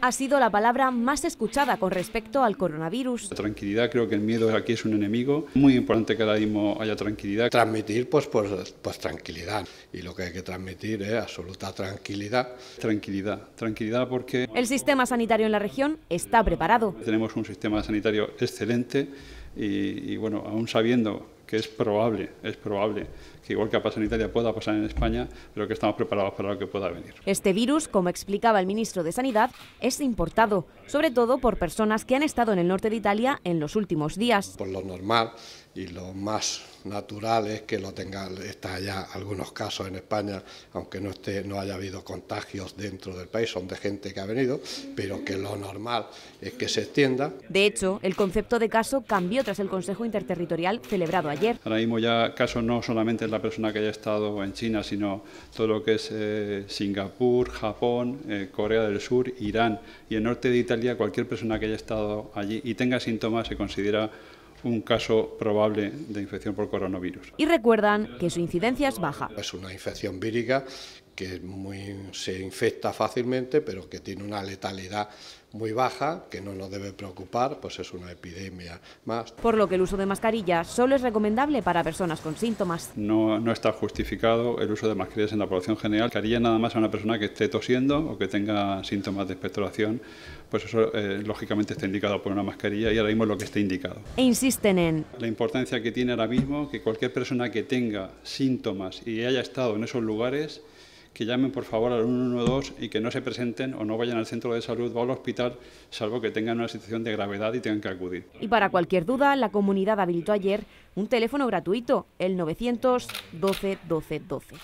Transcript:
ha sido la palabra más escuchada con respecto al coronavirus. tranquilidad, creo que el miedo aquí es un enemigo. Muy importante que ahora mismo haya tranquilidad. Transmitir, pues, pues, pues, tranquilidad. Y lo que hay que transmitir es absoluta tranquilidad. Tranquilidad, tranquilidad porque... El sistema sanitario en la región está preparado. Tenemos un sistema sanitario excelente y bueno, aún sabiendo que es probable, es probable que igual que ha pasado en Italia pueda pasar en España, pero que estamos preparados para lo que pueda venir. Este virus, como explicaba el ministro de Sanidad, es importado, sobre todo por personas que han estado en el norte de Italia en los últimos días. Por lo normal y lo más natural es que lo tenga, está ya algunos casos en España, aunque no esté, no haya habido contagios dentro del país, son de gente que ha venido, pero que lo normal es que se extienda. De hecho, el concepto de caso cambió tras el Consejo Interterritorial celebrado ayer. Ahora mismo ya caso no solamente es la persona que haya estado en China, sino todo lo que es eh, Singapur, Japón, eh, Corea del Sur, Irán y el norte de Italia, cualquier persona que haya estado allí y tenga síntomas se considera un caso probable de infección por coronavirus. Y recuerdan que su incidencia es baja. Es una infección vírica que muy, se infecta fácilmente, pero que tiene una letalidad muy baja, que no nos debe preocupar, pues es una epidemia más. Por lo que el uso de mascarillas solo es recomendable para personas con síntomas. No, no está justificado el uso de mascarillas en la población general. haría nada más a una persona que esté tosiendo o que tenga síntomas de expectoración, pues eso eh, lógicamente está indicado por una mascarilla y ahora mismo lo que está indicado. E insisten en... La importancia que tiene ahora mismo que cualquier persona que tenga síntomas y haya estado en esos lugares, que llamen por favor al 112 y que no se presenten o no vayan al centro de salud o al hospital, salvo que tengan una situación de gravedad y tengan que acudir. Y para cualquier duda, la comunidad habilitó ayer un teléfono gratuito, el 912 12 12 12.